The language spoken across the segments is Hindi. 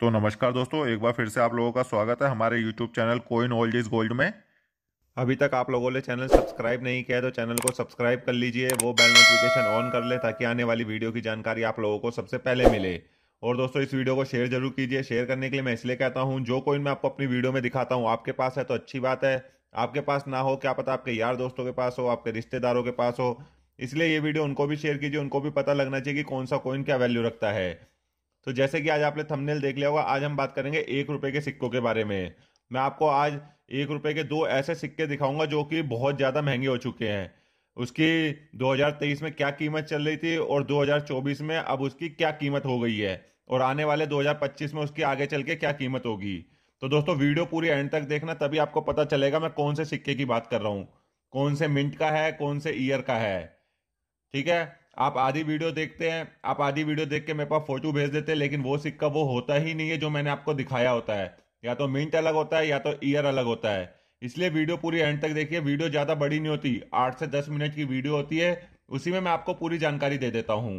तो नमस्कार दोस्तों एक बार फिर से आप लोगों का स्वागत है हमारे YouTube channel coin old is gold में अभी तक आप लोगों ने चैनल सब्सक्राइब नहीं किया है तो चैनल को सब्सक्राइब कर लीजिए वो बेल नोटिफिकेशन ऑन कर ले ताकि आने वाली वीडियो की जानकारी आप लोगों को सबसे पहले मिले और दोस्तों इस वीडियो को शेयर जरूर कीजिए शेयर करने के लिए मैं इसलिए कहता हूँ जो कोइन मैं आपको अपनी वीडियो में दिखाता हूँ आपके पास है तो अच्छी बात है आपके पास ना हो क्या पता आपके यार दोस्तों के पास हो आपके रिश्तेदारों के पास हो इसलिए ये वीडियो उनको भी शेयर कीजिए उनको भी पता लगना चाहिए कि कौन सा कोइन क्या वैल्यू रखता है तो जैसे कि आज आपने थंबनेल देख लिया होगा आज हम बात करेंगे एक रुपए के सिक्कों के बारे में मैं आपको आज एक रुपये के दो ऐसे सिक्के दिखाऊंगा जो कि बहुत ज़्यादा महंगे हो चुके हैं उसकी 2023 में क्या कीमत चल रही थी और 2024 में अब उसकी क्या कीमत हो गई है और आने वाले 2025 में उसकी आगे चल के क्या कीमत होगी तो दोस्तों वीडियो पूरी एंड तक देखना तभी आपको पता चलेगा मैं कौन से सिक्के की बात कर रहा हूँ कौन से मिंट का है कौन से ईयर का है ठीक है आप आधी वीडियो देखते हैं आप आधी वीडियो देख के मेरे पास फोटो भेज देते हैं लेकिन वो सिक्का वो होता ही नहीं है जो मैंने आपको दिखाया होता है या तो मिनट अलग होता है या तो ईयर अलग होता है इसलिए वीडियो पूरी एंड तक देखिए वीडियो ज़्यादा बड़ी नहीं होती आठ से दस मिनट की वीडियो होती है उसी में मैं आपको पूरी जानकारी दे देता हूँ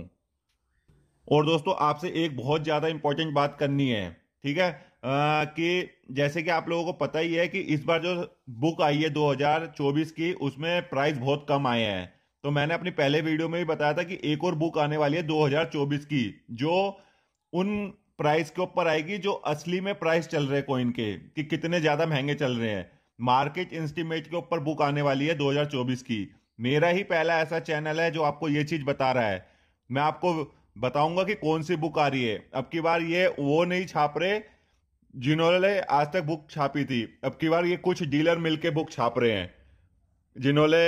और दोस्तों आपसे एक बहुत ज़्यादा इंपॉर्टेंट बात करनी है ठीक है आ, कि जैसे कि आप लोगों को पता ही है कि इस बार जो बुक आई है 2024 की उसमें प्राइस बहुत कम आए हैं तो मैंने अपनी पहले वीडियो में भी बताया था कि एक और बुक आने वाली है 2024 की जो उन प्राइस के ऊपर आएगी जो असली में प्राइस चल रहे कॉइन के कि कितने ज्यादा महंगे चल रहे हैं मार्केट इंस्टीमेट के ऊपर बुक आने वाली है 2024 की मेरा ही पहला ऐसा चैनल है जो आपको ये चीज बता रहा है मैं आपको बताऊंगा कि कौन सी बुक आ रही है अब की बार ये वो नहीं छाप रहे जिन्होंने आज तक बुक छापी थी अब की बार ये कुछ डीलर मिलकर बुक छाप रहे हैं जिन्होंने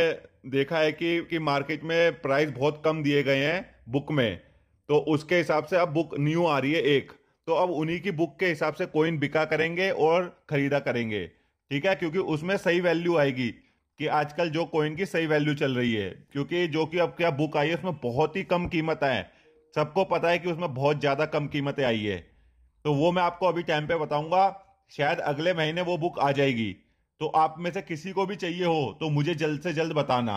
देखा है कि कि मार्केट में प्राइस बहुत कम दिए गए हैं बुक में तो उसके हिसाब से अब बुक न्यू आ रही है एक तो अब उन्हीं की बुक के हिसाब से कोइन बिका करेंगे और खरीदा करेंगे ठीक है क्योंकि उसमें सही वैल्यू आएगी कि आजकल जो कोइन की सही वैल्यू चल रही है क्योंकि जो कि अब क्या बुक आई है उसमें बहुत ही कम कीमत आए सबको पता है कि उसमें बहुत ज्यादा कम कीमतें आई है तो वो मैं आपको अभी टाइम पे बताऊंगा शायद अगले महीने वो बुक आ जाएगी तो आप में से किसी को भी चाहिए हो तो मुझे जल्द से जल्द बताना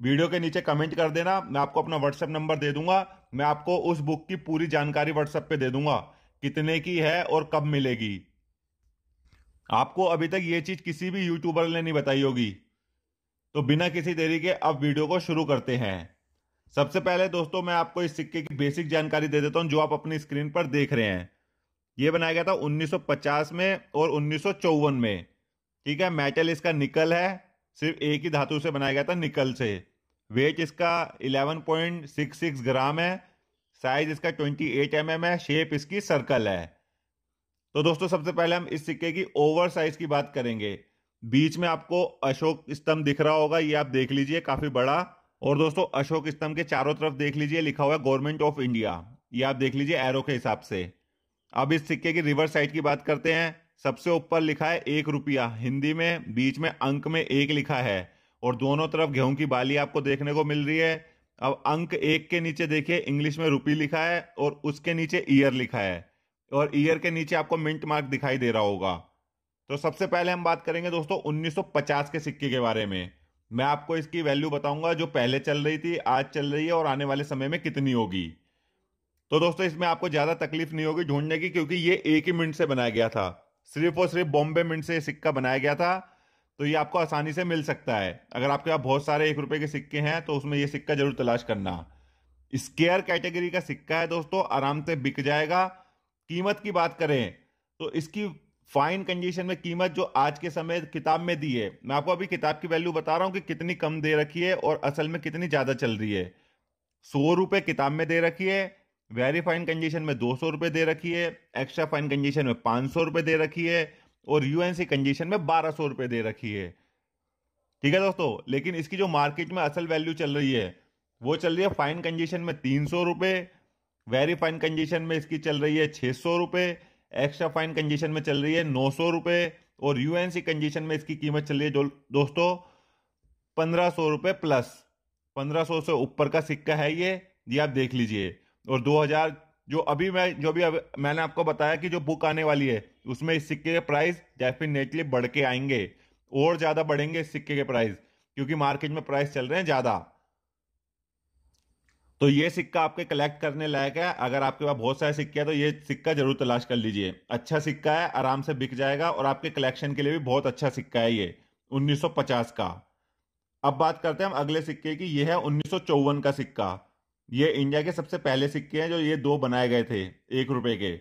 वीडियो के नीचे कमेंट कर देना मैं आपको अपना व्हाट्सएप नंबर दे दूंगा मैं आपको उस बुक की पूरी जानकारी व्हाट्सएप पे दे दूंगा कितने की है और कब मिलेगी आपको अभी तक ये चीज किसी भी यूट्यूबर ने नहीं बताई होगी तो बिना किसी देरी के अब वीडियो को शुरू करते हैं सबसे पहले दोस्तों मैं आपको इस सिक्के की बेसिक जानकारी दे देता हूं जो आप अपनी स्क्रीन पर देख रहे हैं ये बनाया गया था 1950 में और उन्नीस में ठीक है मेटल इसका निकल है सिर्फ एक ही धातु से बनाया गया था निकल से वेट इसका 11.66 ग्राम है साइज इसका 28 एट mm है शेप इसकी सर्कल है तो दोस्तों सबसे पहले हम इस सिक्के की ओवर साइज की बात करेंगे बीच में आपको अशोक स्तंभ दिख रहा होगा ये आप देख लीजिए काफी बड़ा और दोस्तों अशोक स्तंभ के चारों तरफ देख लीजिए लिखा हुआ है गवर्नमेंट ऑफ इंडिया ये आप देख लीजिए एरो के हिसाब से अब इस सिक्के की रिवर्स साइड की बात करते हैं सबसे ऊपर लिखा है एक रुपया हिंदी में बीच में अंक में एक लिखा है और दोनों तरफ गेहूं की बाली आपको देखने को मिल रही है अब अंक एक के नीचे देखिए इंग्लिश में रुपी लिखा है और उसके नीचे ईयर लिखा है और ईयर के नीचे आपको मिंट मार्क दिखाई दे रहा होगा तो सबसे पहले हम बात करेंगे दोस्तों 1950 के सिक्के के बारे में मैं आपको इसकी वैल्यू बताऊंगा जो पहले चल रही थी आज चल रही है और आने वाले समय में कितनी होगी तो दोस्तों इसमें आपको ज़्यादा तकलीफ नहीं होगी ढूंढने की क्योंकि ये एक ही मिनट से बनाया गया था सिर्फ और सिर्फ बॉम्बे मिंट से सिक्का बनाया गया था तो ये आपको आसानी से मिल सकता है अगर आपके पास बहुत सारे एक रुपए के सिक्के हैं तो उसमें ये सिक्का जरूर तलाश करना स्केयर कैटेगरी का सिक्का है दोस्तों आराम से बिक जाएगा कीमत की बात करें तो इसकी फाइन कंडीशन में कीमत जो आज के समय किताब में दी है मैं आपको अभी किताब की वैल्यू बता रहा हूँ कि कितनी कम दे रखी है और असल में कितनी ज़्यादा चल रही है सौ रुपये किताब में दे रखी है वेरी फाइन कंडीशन में दो सौ रुपये दे रखी है एक्स्ट्रा फाइन कंडीशन में पाँच सौ रुपये दे रखी है और यूएनसी कंडीशन में बारह सौ रुपये दे रखी है ठीक है दोस्तों लेकिन इसकी जो मार्केट में असल वैल्यू चल रही है वो चल रही है फाइन कंडीशन में तीन सौ रुपये वेरी फाइन कंडीशन में इसकी चल रही है छः सौ रुपये एक्स्ट्रा फाइन कंडीशन में चल रही है नौ सौ रुपये और यूएनसी कंडीशन में इसकी कीमत चल रही है दोस्तों पंद्रह सौ रुपये प्लस पंद्रह सौ से ऊपर का सिक्का है ये ये आप देख लीजिए और 2000 जो अभी मैं जो भी अभी मैंने आपको बताया कि जो बुक आने वाली है उसमें इस सिक्के के प्राइस डेफिनेटली बढ़ के आएंगे और ज़्यादा बढ़ेंगे इस सिक्के के प्राइस क्योंकि मार्केट में प्राइस चल रहे हैं ज़्यादा तो ये सिक्का आपके कलेक्ट करने लायक है अगर आपके पास बहुत सारे सिक्के हैं तो ये सिक्का जरूर तलाश कर लीजिए अच्छा सिक्का है आराम से बिक जाएगा और आपके कलेक्शन के लिए भी बहुत अच्छा सिक्का है ये 1950 का अब बात करते हैं हम अगले सिक्के की ये है उन्नीस का सिक्का ये इंडिया के सबसे पहले सिक्के हैं जो ये दो बनाए गए थे एक रुपए के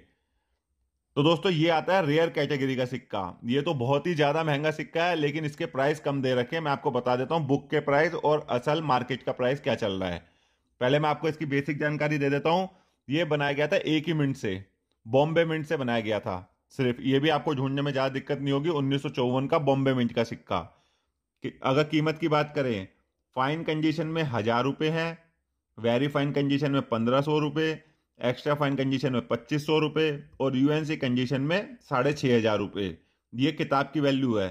तो दोस्तों ये आता है रेयर कैटेगरी का सिक्का ये तो बहुत ही ज्यादा महंगा सिक्का है लेकिन इसके प्राइस कम दे रखे हैं मैं आपको बता देता हूँ बुक के प्राइस और असल मार्केट का प्राइस क्या चल रहा है पहले मैं आपको इसकी बेसिक जानकारी दे देता हूँ ये बनाया गया था एक ही मिनट से बॉम्बे मिंट से बनाया गया था सिर्फ ये भी आपको ढूंढने में ज़्यादा दिक्कत नहीं होगी उन्नीस का बॉम्बे मिंट का सिक्का कि अगर कीमत की बात करें फाइन कंडीशन में हजार रुपये हैं वेरी फाइन कंडीशन में पंद्रह सौ रुपये एक्स्ट्रा फाइन कंडीशन में पच्चीस सौ रुपये और यू एन सी कंडीशन में साढ़े छः हज़ार रुपये ये किताब की वैल्यू है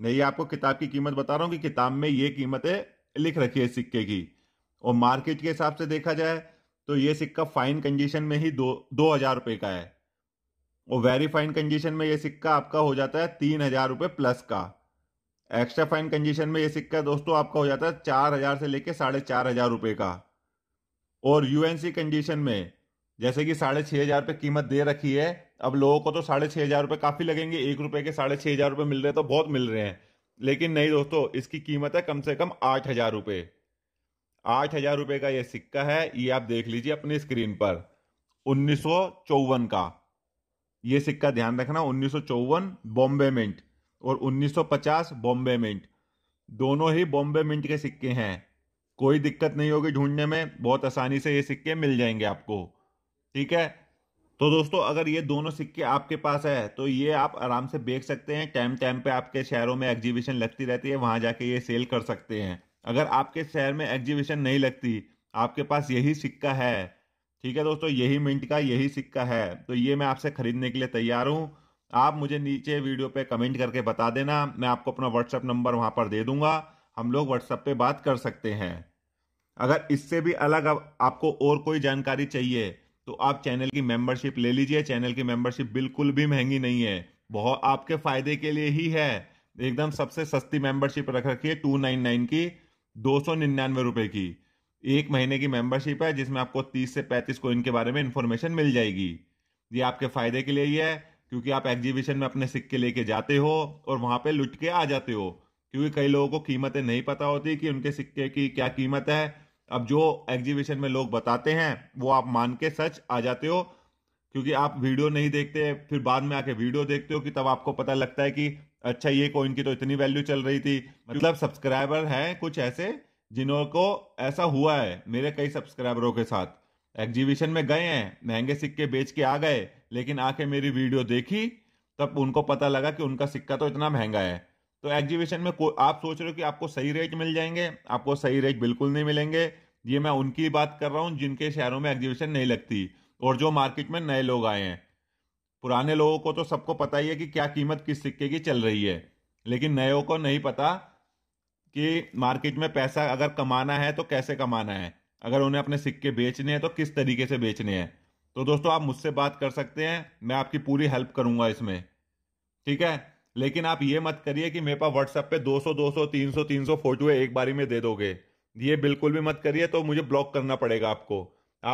मैं ये आपको किताब की कीमत बता रहा हूँ कि किताब में ये कीमतें लिख रखी है सिक्के की और मार्केट के हिसाब से देखा जाए तो ये सिक्का फाइन कंडीशन में ही दो दो हज़ार रुपये का है और वेरी फाइन कंडीशन में ये सिक्का आपका हो जाता है तीन हज़ार रुपये प्लस का एक्स्ट्रा फाइन कंडीशन में ये सिक्का दोस्तों आपका हो जाता है चार हज़ार से लेकर साढ़े चार हज़ार रुपये का और यूएनसी कंडीशन में जैसे कि साढ़े छः हजार रुपये कीमत दे रखी है अब लोगों को तो साढ़े छः हजार रुपये काफ़ी लगेंगे एक रुपये के साढ़े छः हजार रुपये मिल रहे हैं तो बहुत मिल रहे हैं लेकिन नहीं दोस्तों इसकी कीमत है कम से कम आठ हजार रुपये आठ हजार रुपये का ये सिक्का है ये आप देख लीजिए अपनी स्क्रीन पर उन्नीस का ये सिक्का ध्यान रखना उन्नीस बॉम्बे मिंट और 1950 बॉम्बे मिंट दोनों ही बॉम्बे मिंट के सिक्के हैं कोई दिक्कत नहीं होगी ढूंढने में बहुत आसानी से ये सिक्के मिल जाएंगे आपको ठीक है तो दोस्तों अगर ये दोनों सिक्के आपके पास है तो ये आप आराम से बेच सकते हैं टाइम टाइम पे आपके शहरों में एग्जीबिशन लगती रहती है वहाँ जाके ये सेल कर सकते हैं अगर आपके शहर में एग्जीबिशन नहीं लगती आपके पास यही सिक्का है ठीक है दोस्तों यही मिंट का यही सिक्का है तो ये मैं आपसे ख़रीदने के लिए तैयार हूँ आप मुझे नीचे वीडियो पे कमेंट करके बता देना मैं आपको अपना व्हाट्सएप नंबर वहाँ पर दे दूंगा हम लोग व्हाट्सएप पे बात कर सकते हैं अगर इससे भी अलग अब आपको और कोई जानकारी चाहिए तो आप चैनल की मेंबरशिप ले लीजिए चैनल की मेंबरशिप बिल्कुल भी महंगी नहीं है बहुत आपके फायदे के लिए ही है एकदम सबसे सस्ती मेंबरशिप रख रखी है टू नाइन नाइन की दो सौ निन्यानवे रुपए की एक महीने की मेंबरशिप है जिसमें आपको तीस से पैंतीस को इनके बारे में इंफॉर्मेशन मिल जाएगी ये आपके फायदे के लिए ही है क्योंकि आप एग्जीबिशन में अपने सिक्के लेके जाते हो और वहां पे लुट के आ जाते हो क्योंकि कई लोगों को कीमतें नहीं पता होती कि उनके सिक्के की क्या कीमत है अब जो एग्जीबिशन में लोग बताते हैं वो आप मान के सच आ जाते हो क्योंकि आप वीडियो नहीं देखते फिर बाद में आके वीडियो देखते हो कि तब आपको पता लगता है कि अच्छा ये कॉइन की तो इतनी वैल्यू चल रही थी मतलब सब्सक्राइबर हैं कुछ ऐसे जिन्हों को ऐसा हुआ है मेरे कई सब्सक्राइबरों के साथ एग्जीबिशन में गए हैं महंगे सिक्के बेच के आ गए लेकिन आके मेरी वीडियो देखी तब उनको पता लगा कि उनका सिक्का तो इतना महंगा है तो एग्जीबिशन में आप सोच रहे हो कि आपको सही रेट मिल जाएंगे आपको सही रेट बिल्कुल नहीं मिलेंगे ये मैं उनकी बात कर रहा हूँ जिनके शहरों में एग्जीबिशन नहीं लगती और जो मार्केट में नए लोग आए हैं पुराने लोगों को तो सबको पता ही है कि क्या कीमत किस सिक्के की चल रही है लेकिन नयों को नहीं पता कि मार्केट में पैसा अगर कमाना है तो कैसे कमाना है अगर उन्हें अपने सिक्के बेचने हैं तो किस तरीके से बेचने हैं तो दोस्तों आप मुझसे बात कर सकते हैं मैं आपकी पूरी हेल्प करूंगा इसमें ठीक है लेकिन आप ये मत करिए कि मेरे पास व्हाट्सएप पे 200 200 300 300 फोटो एक बारी में दे दोगे ये बिल्कुल भी मत करिए तो मुझे ब्लॉक करना पड़ेगा आपको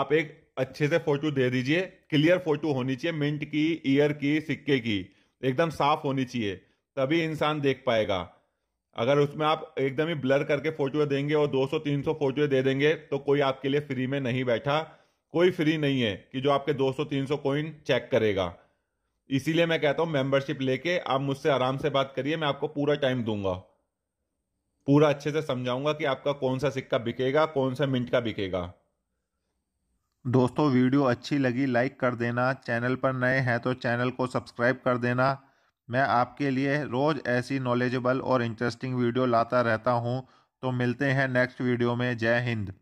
आप एक अच्छे से फोटो दे दीजिए क्लियर फोटो होनी चाहिए मिंट की ईयर की सिक्के की एकदम साफ होनी चाहिए तभी इंसान देख पाएगा अगर उसमें आप एकदम ही ब्लर करके फोटो देंगे और 200-300 फोटो दे देंगे तो कोई आपके लिए फ्री में नहीं बैठा कोई फ्री नहीं है कि जो आपके 200-300 कॉइन चेक करेगा इसीलिए मैं कहता हूँ मेंबरशिप लेके आप मुझसे आराम से बात करिए मैं आपको पूरा टाइम दूंगा पूरा अच्छे से समझाऊंगा कि आपका कौन सा सिक्का बिकेगा कौन सा मिंट का बिकेगा दोस्तों वीडियो अच्छी लगी लाइक कर देना चैनल पर नए हैं तो चैनल को सब्सक्राइब कर देना मैं आपके लिए रोज़ ऐसी नॉलेजेबल और इंटरेस्टिंग वीडियो लाता रहता हूँ तो मिलते हैं नेक्स्ट वीडियो में जय हिंद